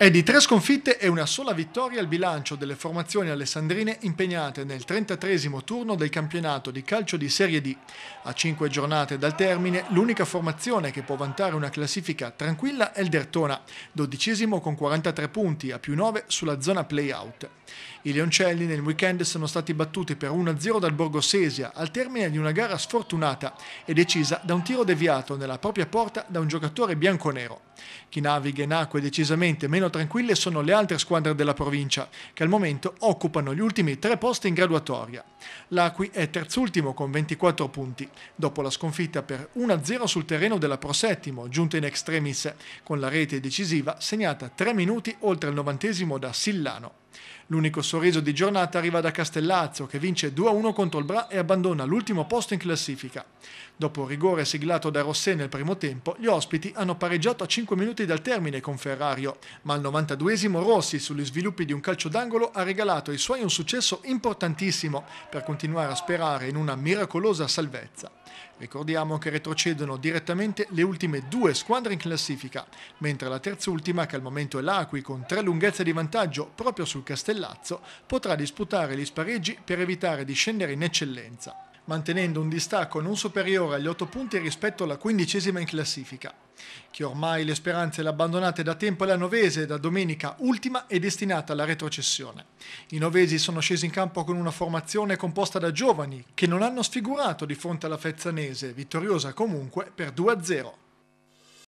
È di tre sconfitte e una sola vittoria il bilancio delle formazioni alessandrine impegnate nel 33 turno del campionato di calcio di Serie D. A cinque giornate dal termine, l'unica formazione che può vantare una classifica tranquilla è il Dertona, dodicesimo con 43 punti a più 9 sulla zona play-out. I leoncelli nel weekend sono stati battuti per 1-0 dal Borgo Sesia al termine di una gara sfortunata e decisa da un tiro deviato nella propria porta da un giocatore bianconero. Chi naviga in acque decisamente meno tranquille sono le altre squadre della provincia, che al momento occupano gli ultimi tre posti in graduatoria. L'Aqui è terzultimo con 24 punti, dopo la sconfitta per 1-0 sul terreno della Prosettimo, giunta in extremis, con la rete decisiva segnata 3 minuti oltre il novantesimo da Sillano. L'unico sorriso di giornata arriva da Castellazzo che vince 2-1 contro il Bra e abbandona l'ultimo posto in classifica. Dopo un rigore siglato da Rossè nel primo tempo, gli ospiti hanno pareggiato a 5 minuti dal termine con Ferrario, ma al 92esimo Rossi sugli sviluppi di un calcio d'angolo ha regalato ai suoi un successo importantissimo per continuare a sperare in una miracolosa salvezza. Ricordiamo che retrocedono direttamente le ultime due squadre in classifica, mentre la terzultima, che al momento è l'Aqui con tre lunghezze di vantaggio proprio sul Castellazzo, Lazio potrà disputare gli spareggi per evitare di scendere in eccellenza, mantenendo un distacco non superiore agli 8 punti rispetto alla quindicesima in classifica, che ormai le speranze le abbandonate da tempo alla novese da domenica ultima è destinata alla retrocessione. I novesi sono scesi in campo con una formazione composta da giovani che non hanno sfigurato di fronte alla Fezzanese, vittoriosa comunque per 2-0.